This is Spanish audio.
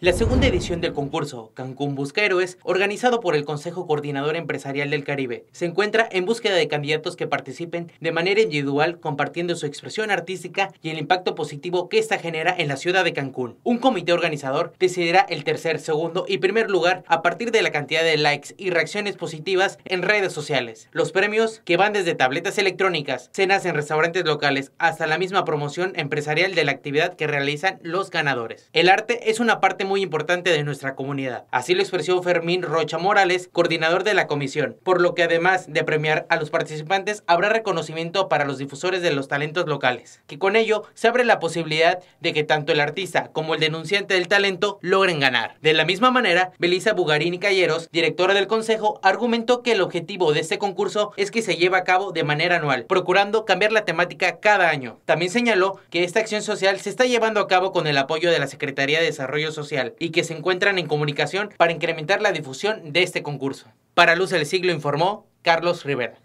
La segunda edición del concurso Cancún Busca Héroes, organizado por el Consejo Coordinador Empresarial del Caribe, se encuentra en búsqueda de candidatos que participen de manera individual, compartiendo su expresión artística y el impacto positivo que ésta genera en la ciudad de Cancún. Un comité organizador decidirá el tercer, segundo y primer lugar a partir de la cantidad de likes y reacciones positivas en redes sociales. Los premios, que van desde tabletas electrónicas, cenas en restaurantes locales, hasta la misma promoción empresarial de la actividad que realizan los ganadores. El arte es una parte muy importante de nuestra comunidad. Así lo expresó Fermín Rocha Morales, coordinador de la comisión, por lo que además de premiar a los participantes, habrá reconocimiento para los difusores de los talentos locales, que con ello se abre la posibilidad de que tanto el artista como el denunciante del talento logren ganar. De la misma manera, Belisa Bugarini Calleros, directora del consejo, argumentó que el objetivo de este concurso es que se lleve a cabo de manera anual, procurando cambiar la temática cada año. También señaló que esta acción social se está llevando a cabo con el apoyo de la Secretaría de Desarrollo Social y que se encuentran en comunicación para incrementar la difusión de este concurso. Para Luz del Siglo informó Carlos Rivera.